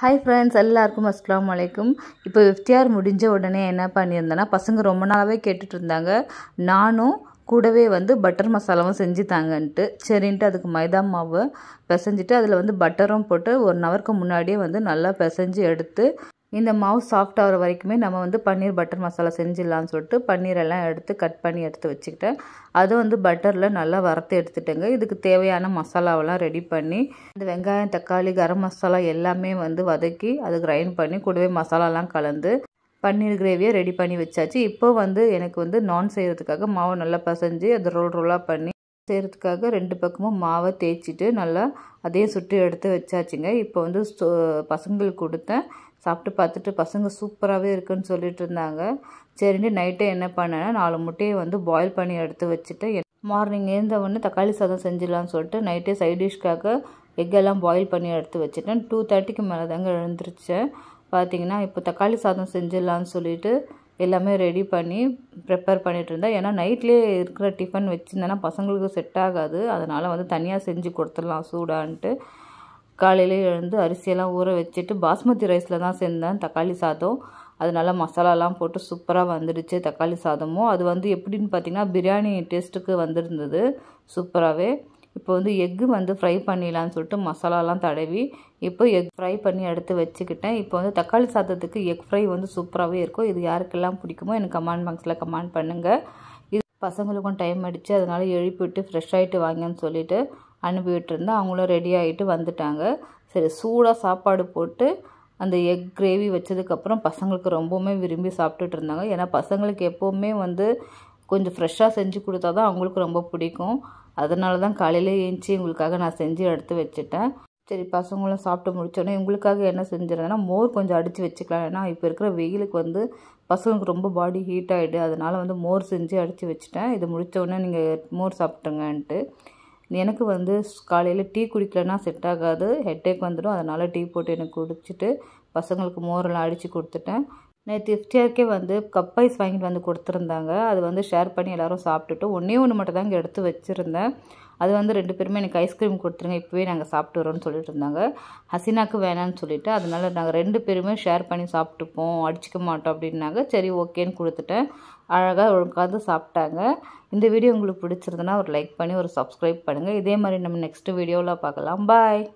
hi friends எல்லாருக்கும் அஸ்லாம் வலைக்கும் இப்போ எஃப்டிஆர் முடிஞ்ச உடனே என்ன பண்ணியிருந்தேன்னா பசங்க ரொம்ப நாளாகவே கேட்டுட்டு இருந்தாங்க நானும் கூடவே வந்து பட்டர் மசாலாவும் செஞ்சு தாங்கன்ட்டு சரின்ட்டு அதுக்கு மைதா மாவு பிசைஞ்சிட்டு அதில் வந்து பட்டரும் போட்டு ஒன் ஹவருக்கு முன்னாடியே வந்து நல்லா பிசைஞ்சு எடுத்து இந்த மாவு சாஃப்ட் ஆகிற வரைக்குமே நம்ம வந்து பன்னீர் பட்டர் மசாலா செஞ்சிடலான்னு சொல்லிட்டு பன்னீர் எல்லாம் எடுத்து கட் பண்ணி எடுத்து வச்சுக்கிட்டேன் அதை வந்து பட்டரில் நல்லா வறுத்து எடுத்துட்டேங்க இதுக்கு தேவையான மசாலாவெல்லாம் ரெடி பண்ணி இந்த வெங்காயம் தக்காளி கரம் மசாலா எல்லாமே வந்து வதக்கி அது கிரைண்ட் பண்ணி கூடவே மசாலாலாம் கலந்து பன்னீர் கிரேவியை ரெடி பண்ணி வச்சாச்சு இப்போ வந்து எனக்கு வந்து நான் செய்கிறதுக்காக மாவை நல்லா பசைஞ்சு அது ரோல் ரோலாக பண்ணி செய்கிறதுக்காக ரெண்டு பக்கமும் மாவை தேய்ச்சிட்டு நல்லா அதையும் சுட்டு எடுத்து வச்சாச்சுங்க இப்போ வந்து பசங்களுக்கு கொடுத்தேன் சாப்பிட்டு பார்த்துட்டு பசங்க சூப்பராகவே இருக்குன்னு சொல்லிட்டு இருந்தாங்க சரின்ட்டு நைட்டே என்ன பண்ணேன்னா நாலு முட்டையை வந்து பாயில் பண்ணி எடுத்து வச்சுட்டு மார்னிங் ஏந்தவொடனே தக்காளி சாதம் செஞ்சிடலான்னு சொல்லிட்டு நைட்டே சைட் டிஷ்க்காக எக்கெல்லாம் பாயில் பண்ணி எடுத்து வச்சுட்டேன் டூ தேர்ட்டிக்கு மேலே தாங்க எழுந்திரிச்சேன் பார்த்தீங்கன்னா இப்போ தக்காளி சாதம் செஞ்சிடலான்னு சொல்லிட்டு எல்லாமே ரெடி பண்ணி ப்ரிப்பேர் பண்ணிகிட்டு இருந்தேன் ஏன்னா நைட்லேயே இருக்கிற டிஃபன் வச்சுருந்தேன்னா பசங்களுக்கு செட் ஆகாது அதனால் வந்து தனியாக செஞ்சு கொடுத்துடலாம் சூடான்ட்டு காலையில் எழுந்து அரிசியெல்லாம் ஊற வச்சுட்டு பாஸ்மதி ரைஸில் தான் செஞ்சேன் தக்காளி சாதம் அது நல்லா மசாலாலாம் போட்டு சூப்பராக வந்துடுச்சு தக்காளி சாதமும் அது வந்து எப்படின்னு பார்த்தீங்கன்னா பிரியாணி டேஸ்ட்டுக்கு வந்திருந்தது சூப்பராகவே இப்போ வந்து எக்கு வந்து ஃப்ரை பண்ணிடலான்னு சொல்லிட்டு மசாலாலாம் தடவி இப்போ எக் ஃப்ரை பண்ணி எடுத்து வச்சுக்கிட்டேன் இப்போ வந்து தக்காளி சாதத்துக்கு எக் ஃப்ரை வந்து சூப்பராகவே இருக்கும் இது யாருக்கெல்லாம் பிடிக்குமோ எனக்கு கமெண்ட் பாக்ஸில் கமெண்ட் பண்ணுங்கள் இது பசங்களுக்கும் டைம் அடித்து அதனால் எழுப்பிவிட்டு ஃப்ரெஷ் ஆகிட்டு வாங்கன்னு சொல்லிவிட்டு அனுப்பிவிட்டுருந்தேன் அவங்களும் ரெடி ஆகிட்டு வந்துட்டாங்க சரி சூடாக சாப்பாடு போட்டு அந்த எக் கிரேவி வச்சதுக்கப்புறம் பசங்களுக்கு ரொம்பவுமே விரும்பி சாப்பிட்டுட்டு இருந்தாங்க ஏன்னா பசங்களுக்கு எப்போவுமே வந்து கொஞ்சம் ஃப்ரெஷ்ஷாக செஞ்சு கொடுத்தா தான் அவங்களுக்கு ரொம்ப பிடிக்கும் அதனால தான் காலையில் ஏஞ்சி உங்களுக்காக நான் செஞ்சு எடுத்து வச்சுட்டேன் சரி பசங்களும் சாப்பிட்டு முடிச்சோடனே உங்களுக்காக என்ன செஞ்சிருந்தேன்னா மோர் கொஞ்சம் அடித்து வச்சுக்கலாம் ஏன்னா இப்போ இருக்கிற வெயிலுக்கு வந்து பசங்களுக்கு ரொம்ப பாடி ஹீட் ஆகிடு அதனால் வந்து மோர் செஞ்சு அடித்து வச்சுட்டேன் இதை முடித்தோடனே நீங்கள் மோர் சாப்பிட்டுங்கன்ட்டு எனக்கு வந்து காலையில் டீ குடிக்கலன்னா செட் ஆகாது ஹெட்டேக் வந்துடும் அதனால் டீ போட்டு எனக்கு குடிச்சிட்டு பசங்களுக்கு மோரெல்லாம் அடித்து கொடுத்துட்டேன் நேற்று இஃப்டியாருக்கே வந்து கப் ஐஸ் வாங்கிட்டு வந்து கொடுத்துருந்தாங்க அது வந்து ஷேர் பண்ணி எல்லோரும் சாப்பிட்டுட்டு ஒன்றே ஒன்று மட்டும் தான் இங்கே எடுத்து வச்சுருந்தேன் அது வந்து ரெண்டு பேருமே எனக்கு ஐஸ்கிரீம் கொடுத்துருங்க இப்போவே நாங்கள் சாப்பிட்டு வரோம்னு சொல்லிட்டு இருந்தாங்க ஹசினாக்கு வேணான்னு சொல்லிவிட்டு அதனால் நாங்கள் ரெண்டு பேருமே ஷேர் பண்ணி சாப்பிட்டுப்போம் அடிச்சிக்க மாட்டோம் அப்படின்னாங்க சரி ஓகேன்னு கொடுத்துட்டேன் அழகாக ஒழுங்காந்து சாப்பிட்டாங்க இந்த வீடியோ உங்களுக்கு பிடிச்சிருந்தனா ஒரு லைக் பண்ணி ஒரு சப்ஸ்கிரைப் பண்ணுங்கள் இதே மாதிரி நம்ம நெக்ஸ்ட் வீடியோவில் பார்க்கலாம் பாய்